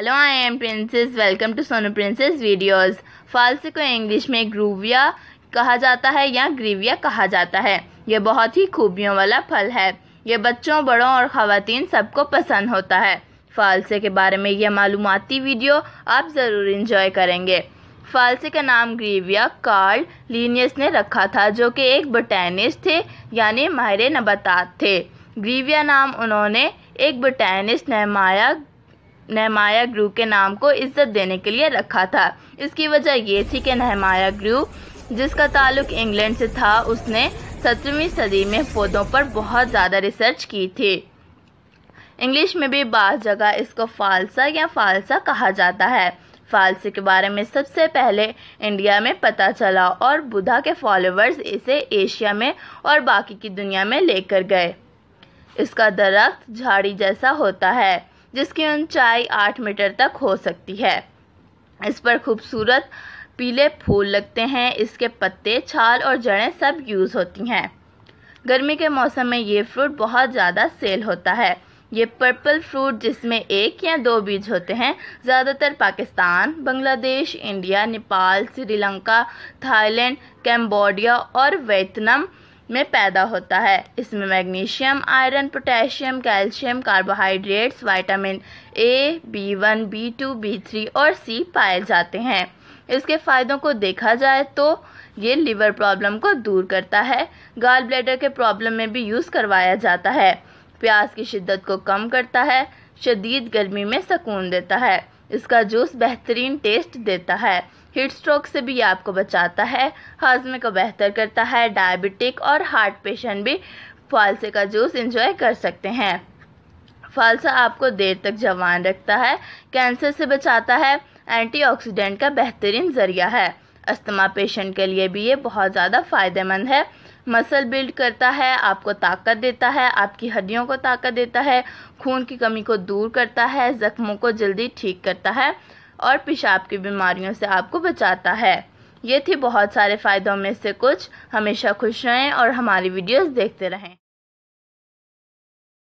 hello I am princess welcome to Sonu princess videos फालसे को English में ग्रूविया कहा जाता है या ग्रीविया कहा जाता है ये बहुत ही खूबियों वाला फल है ये बच्चों बड़ों और ख़वान सबको पसंद होता है फालसे के बारे में यह मालूमती वीडियो आप ज़रूर इंजॉय करेंगे फालसे का नाम ग्रीविया कार्ल लीनियस ने रखा था जो कि एक बोटैनिस्ट थे यानी माहिर नबातात थे ग्रीविया नाम उन्होंने एक बोटैनिस्ट नमाया नहमाया ग्रू के नाम को इज्जत देने के लिए रखा था इसकी वजह ये थी कि नहमाया ग्रू जिसका ताल्लुक इंग्लैंड से था उसने सत्रहवीं सदी में पौधों पर बहुत ज़्यादा रिसर्च की थी इंग्लिश में भी बाज़ जगह इसको फालसा या फालसा कहा जाता है फालसे के बारे में सबसे पहले इंडिया में पता चला और बुधा के फॉलोअर्स इसे एशिया में और बाकी की दुनिया में लेकर गए इसका दरख्त झाड़ी जैसा होता है जिसकी ऊंचाई आठ मीटर तक हो सकती है इस पर खूबसूरत पीले फूल लगते हैं इसके पत्ते छाल और जड़ें सब यूज़ होती हैं गर्मी के मौसम में ये फ्रूट बहुत ज़्यादा सेल होता है ये पर्पल फ्रूट जिसमें एक या दो बीज होते हैं ज़्यादातर Pakistan Bangladesh India Nepal Sri Lanka Thailand Cambodia और वियतनाम में पैदा होता है इसमें magnesium iron potassium calcium carbohydrates vitamin A B one B two B three और सी पाए जाते हैं इसके फ़ायदों को देखा जाए तो ये लिवर प्रॉब्लम को दूर करता है गाल ब्लेडर के प्रॉब्लम में भी यूज़ करवाया जाता है प्यास की शिद्दत को कम करता है शदीद गर्मी में सकून देता है इसका जूस बेहतरीन टेस्ट देता है हीट स्ट्रोक से भी आपको बचाता है हाजमे को बेहतर करता है डायबिटिक और हार्ट पेशेंट भी फालसे का जूस इंजॉय कर सकते हैं फालसा आपको देर तक जवान रखता है कैंसर से बचाता है एंटीऑक्सीडेंट का बेहतरीन ज़रिया है अस्थमा पेशेंट के लिए भी ये बहुत ज़्यादा फ़ायदेमंद है मसल बिल्ड करता है आपको ताकत देता है आपकी हड्डियों को ताकत देता है खून की कमी को दूर करता है ज़ख्मों को जल्दी ठीक करता है और पेशाब की बीमारियों से आपको बचाता है ये थी बहुत सारे फ़ायदों में से कुछ हमेशा खुश रहें और हमारी वीडियोस देखते रहें